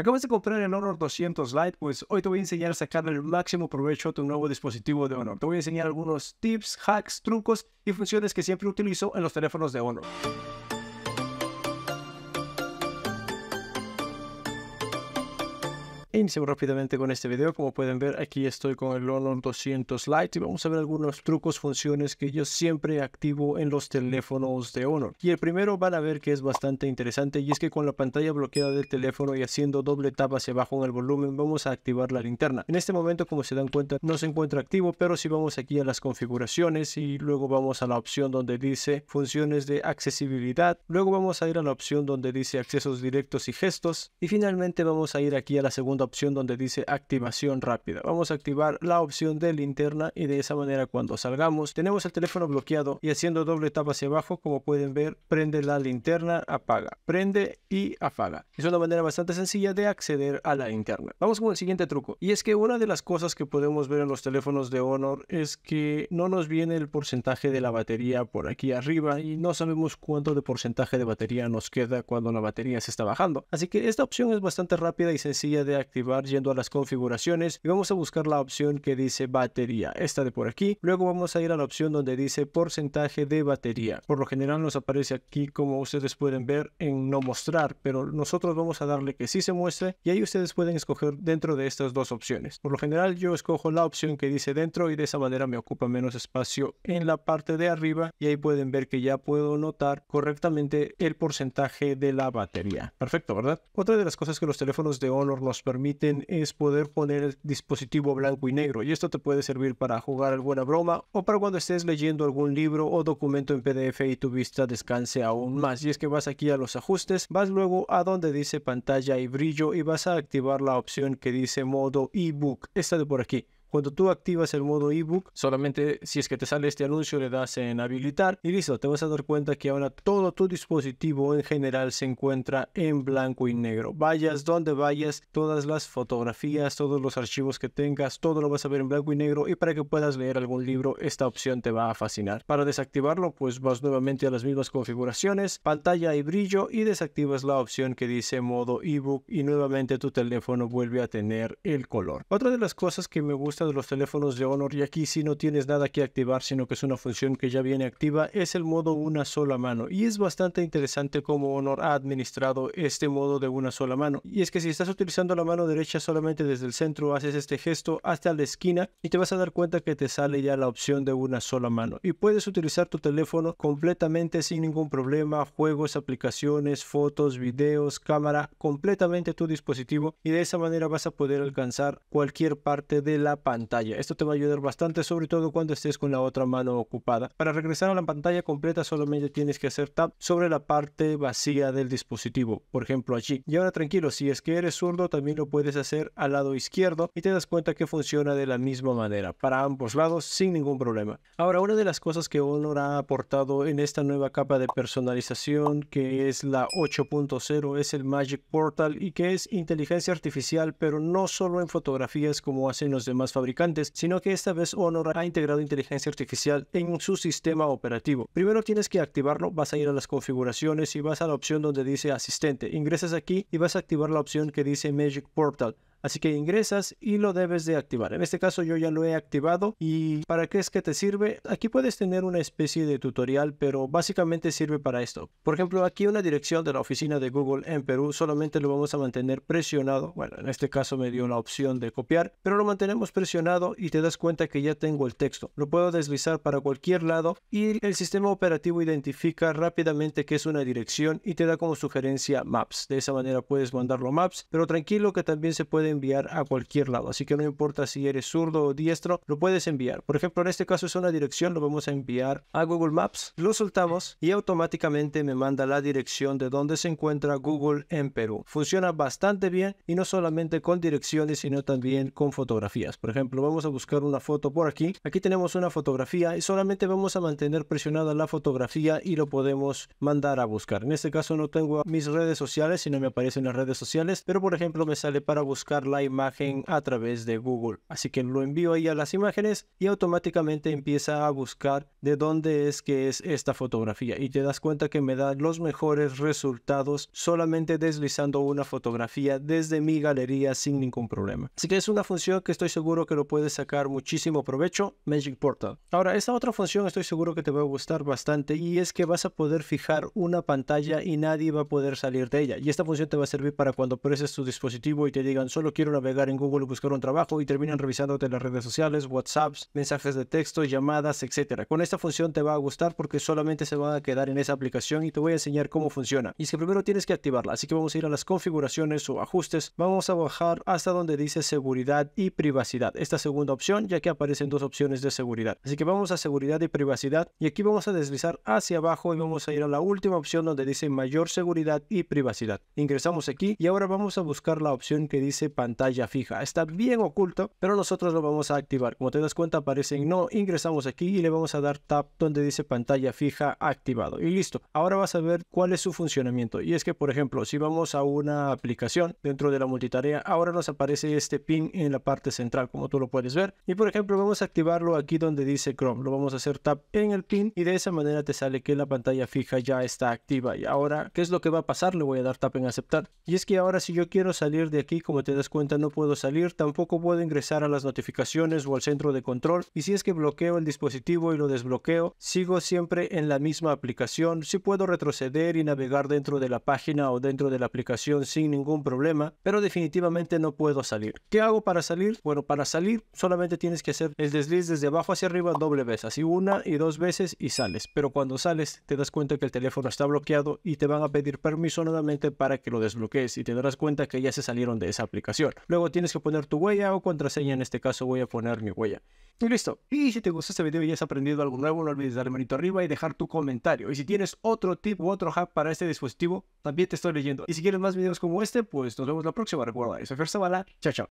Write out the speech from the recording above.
Acabas de comprar el Honor 200 Lite, pues hoy te voy a enseñar a sacar el máximo provecho de tu nuevo dispositivo de Honor. Te voy a enseñar algunos tips, hacks, trucos y funciones que siempre utilizo en los teléfonos de Honor. Iniciamos rápidamente con este video. Como pueden ver, aquí estoy con el Honor 200 Lite y vamos a ver algunos trucos, funciones que yo siempre activo en los teléfonos de Honor. Y el primero van a ver que es bastante interesante y es que con la pantalla bloqueada del teléfono y haciendo doble tap hacia abajo en el volumen, vamos a activar la linterna. En este momento, como se dan cuenta, no se encuentra activo, pero si vamos aquí a las configuraciones y luego vamos a la opción donde dice funciones de accesibilidad, luego vamos a ir a la opción donde dice accesos directos y gestos y finalmente vamos a ir aquí a la segunda opción donde dice activación rápida. Vamos a activar la opción de linterna y de esa manera cuando salgamos tenemos el teléfono bloqueado y haciendo doble tap hacia abajo como pueden ver prende la linterna, apaga, prende y apaga. Es una manera bastante sencilla de acceder a la linterna. Vamos con el siguiente truco y es que una de las cosas que podemos ver en los teléfonos de Honor es que no nos viene el porcentaje de la batería por aquí arriba y no sabemos cuánto de porcentaje de batería nos queda cuando la batería se está bajando. Así que esta opción es bastante rápida y sencilla de activar yendo a las configuraciones y vamos a buscar la opción que dice batería, esta de por aquí. Luego vamos a ir a la opción donde dice porcentaje de batería. Por lo general nos aparece aquí como ustedes pueden ver en no mostrar, pero nosotros vamos a darle que sí se muestre y ahí ustedes pueden escoger dentro de estas dos opciones. Por lo general yo escojo la opción que dice dentro y de esa manera me ocupa menos espacio en la parte de arriba y ahí pueden ver que ya puedo notar correctamente el porcentaje de la batería. Perfecto, ¿verdad? Otra de las cosas que los teléfonos de Honor nos permiten es poder poner el dispositivo blanco y negro y esto te puede servir para jugar alguna broma o para cuando estés leyendo algún libro o documento en PDF y tu vista descanse aún más. Y es que vas aquí a los ajustes, vas luego a donde dice pantalla y brillo y vas a activar la opción que dice modo ebook, esta de por aquí. Cuando tú activas el modo ebook, solamente si es que te sale este anuncio le das en habilitar y listo, te vas a dar cuenta que ahora todo tu dispositivo en general se encuentra en blanco y negro. Vayas donde vayas, todas las fotografías, todos los archivos que tengas, todo lo vas a ver en blanco y negro y para que puedas leer algún libro, esta opción te va a fascinar. Para desactivarlo, pues vas nuevamente a las mismas configuraciones, pantalla y brillo y desactivas la opción que dice modo ebook y nuevamente tu teléfono vuelve a tener el color. Otra de las cosas que me gusta de los teléfonos de Honor y aquí si no tienes nada que activar, sino que es una función que ya viene activa, es el modo una sola mano. Y es bastante interesante cómo Honor ha administrado este modo de una sola mano. Y es que si estás utilizando la mano derecha solamente desde el centro, haces este gesto hasta la esquina y te vas a dar cuenta que te sale ya la opción de una sola mano. Y puedes utilizar tu teléfono completamente sin ningún problema, juegos, aplicaciones, fotos, videos, cámara, completamente tu dispositivo y de esa manera vas a poder alcanzar cualquier parte de la pantalla esto te va a ayudar bastante, sobre todo cuando estés con la otra mano ocupada. Para regresar a la pantalla completa solamente tienes que hacer tap sobre la parte vacía del dispositivo, por ejemplo allí. Y ahora tranquilo, si es que eres zurdo también lo puedes hacer al lado izquierdo y te das cuenta que funciona de la misma manera, para ambos lados sin ningún problema. Ahora, una de las cosas que Honor ha aportado en esta nueva capa de personalización que es la 8.0 es el Magic Portal y que es inteligencia artificial, pero no solo en fotografías como hacen los demás fabricantes, sino que esta vez Honor ha integrado inteligencia artificial en su sistema operativo. Primero tienes que activarlo, vas a ir a las configuraciones y vas a la opción donde dice asistente. Ingresas aquí y vas a activar la opción que dice Magic Portal. Así que ingresas y lo debes de activar. En este caso yo ya lo he activado y ¿para qué es que te sirve? Aquí puedes tener una especie de tutorial, pero básicamente sirve para esto. Por ejemplo, aquí una dirección de la oficina de Google en Perú solamente lo vamos a mantener presionado. Bueno, en este caso me dio la opción de copiar, pero lo mantenemos presionado y te das cuenta que ya tengo el texto. Lo puedo deslizar para cualquier lado y el sistema operativo identifica rápidamente que es una dirección y te da como sugerencia maps. De esa manera puedes mandarlo a maps, pero tranquilo que también se puede enviar a cualquier lado. Así que no importa si eres zurdo o diestro, lo puedes enviar. Por ejemplo, en este caso es una dirección, lo vamos a enviar a Google Maps, lo soltamos y automáticamente me manda la dirección de donde se encuentra Google en Perú. Funciona bastante bien y no solamente con direcciones, sino también con fotografías. Por ejemplo, vamos a buscar una foto por aquí. Aquí tenemos una fotografía y solamente vamos a mantener presionada la fotografía y lo podemos mandar a buscar. En este caso no tengo mis redes sociales, no me aparecen las redes sociales, pero por ejemplo me sale para buscar la imagen a través de Google. Así que lo envío ahí a las imágenes y automáticamente empieza a buscar de dónde es que es esta fotografía. Y te das cuenta que me da los mejores resultados solamente deslizando una fotografía desde mi galería sin ningún problema. Así que es una función que estoy seguro que lo puedes sacar muchísimo provecho, Magic Portal. Ahora, esta otra función estoy seguro que te va a gustar bastante y es que vas a poder fijar una pantalla y nadie va a poder salir de ella. Y esta función te va a servir para cuando preses tu dispositivo y te digan solo quiero navegar en Google y buscar un trabajo y terminan revisándote las redes sociales, WhatsApps, mensajes de texto, llamadas, etc. Con esta función te va a gustar porque solamente se va a quedar en esa aplicación y te voy a enseñar cómo funciona. Y es que primero tienes que activarla, así que vamos a ir a las configuraciones o ajustes, vamos a bajar hasta donde dice seguridad y privacidad. Esta segunda opción ya que aparecen dos opciones de seguridad. Así que vamos a seguridad y privacidad y aquí vamos a deslizar hacia abajo y vamos a ir a la última opción donde dice mayor seguridad y privacidad. Ingresamos aquí y ahora vamos a buscar la opción que dice pantalla fija. Está bien oculto, pero nosotros lo vamos a activar. Como te das cuenta, aparece en no. Ingresamos aquí y le vamos a dar tap donde dice pantalla fija activado. Y listo. Ahora vas a ver cuál es su funcionamiento. Y es que, por ejemplo, si vamos a una aplicación dentro de la multitarea, ahora nos aparece este pin en la parte central, como tú lo puedes ver. Y por ejemplo, vamos a activarlo aquí donde dice Chrome. Lo vamos a hacer tap en el pin y de esa manera te sale que la pantalla fija ya está activa. Y ahora, ¿qué es lo que va a pasar? Le voy a dar tap en aceptar. Y es que ahora si yo quiero salir de aquí, como te das cuenta no puedo salir, tampoco puedo ingresar a las notificaciones o al centro de control y si es que bloqueo el dispositivo y lo desbloqueo, sigo siempre en la misma aplicación, si puedo retroceder y navegar dentro de la página o dentro de la aplicación sin ningún problema, pero definitivamente no puedo salir. ¿Qué hago para salir? Bueno, para salir solamente tienes que hacer el desliz desde abajo hacia arriba doble vez, así una y dos veces y sales, pero cuando sales te das cuenta que el teléfono está bloqueado y te van a pedir permiso nuevamente para que lo desbloquees y te darás cuenta que ya se salieron de esa aplicación. Luego tienes que poner tu huella o contraseña, en este caso voy a poner mi huella. Y listo. Y si te gustó este video y has aprendido algo nuevo, no olvides darle manito arriba y dejar tu comentario. Y si tienes otro tip u otro hack para este dispositivo, también te estoy leyendo. Y si quieres más videos como este, pues nos vemos la próxima. Recuerda, esa soy Fer Chao, chao.